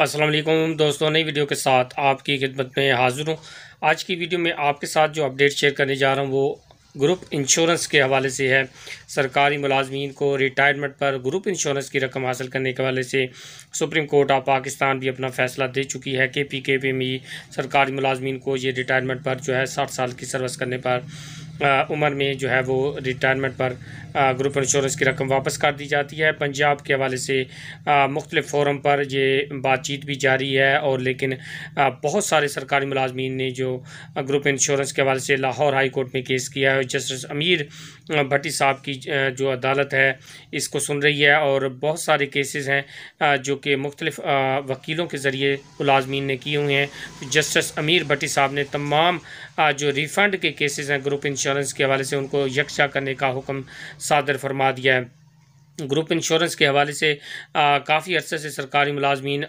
असलम दोस्तों नई वीडियो के साथ आपकी खिदमत में हाज़िर हूँ आज की वीडियो में आपके साथ जो अपडेट शेयर करने जा रहा हूँ वो ग्रुप इंश्योरेंस के हवाले से है सरकारी मुलाजमीन को रिटायरमेंट पर ग्रुप इंश्योरेंस की रकम हासिल करने के हवाले से सुप्रीम कोर्ट ऑफ पाकिस्तान भी अपना फैसला दे चुकी है के पी के पी में सरकारी मुलाजमीन को ये रिटायरमेंट पर जो है साठ साल की सर्विस करने पर उम्र में जो है वो रिटायरमेंट पर ग्रुप इंश्योरेंस की रकम वापस कर दी जाती है पंजाब के हवाले से मुख्तलिफ फोरम पर ये बातचीत भी जारी है और लेकिन बहुत सारे सरकारी मुलाजमीन ने जो ग्रुप इंश्योरेंस के हवाले से लाहौर हाई कोर्ट में केस किया है जस्टिस अमीर भट्टी साहब की जो अदालत है इसको सुन रही है और बहुत सारे केसेस हैं जो कि मुख्तलिफ वकीलों के ज़रिए मुलाजमीन ने किए हुए हैं जस्टिस अमीर भट्टी साहब ने तमाम जो रिफ़ंड के केसेस हैं ग्रुप इंश्योरेंस इंश्योरेंस के हवाले से उनको यकशा करने का हुक्म सादर फरमा दिया है ग्रुप इंश्योरेंस के हवाले से काफ़ी अरसे से सरकारी मुलाजमीन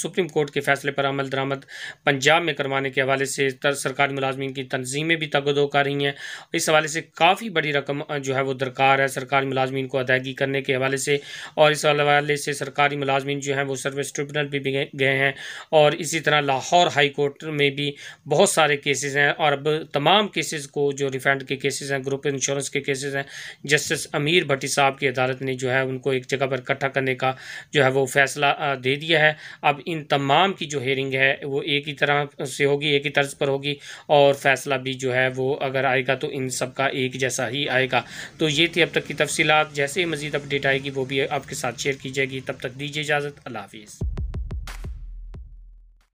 सुप्रीम कोर्ट के फैसले पर अमल दरामद पंजाब में करवाने के हवाले से सरकारी मुलाजमीन की तनजीमें भी तगदो कर रही हैं इस हवाले से काफ़ी बड़ी रकम जो है वो दरकार है सरकारी मुलाजमीन को अदायगी करने के हवाले से और इस हवाले से सरकारी मुलाजमीन जो हैं वो सर्विस ट्रिब्यूनल भी गए हैं और इसी तरह लाहौर हाई कोर्ट में भी बहुत सारे केसेज हैं और अब तमाम केसेज को जो रिफंड के केसेज हैं ग्रुप इंश्योरेंस के केसेज हैं जस्टिस अमीर भट्टी साहब की अदालत ने जो है उनको एक जगह पर इकट्ठा करने का जो है वो फैसला दे दिया है अब इन तमाम की जो हेयरिंग है वो एक ही तरह से होगी एक ही तर्ज पर होगी और फैसला भी जो है वो अगर आएगा तो इन सब का एक जैसा ही आएगा तो ये थी अब तक की तफसीत जैसे ही मजीद अपडेट आएगी वो भी आपके साथ शेयर की जाएगी तब तक दीजिए इजाज़त अल्लाह हाफिज़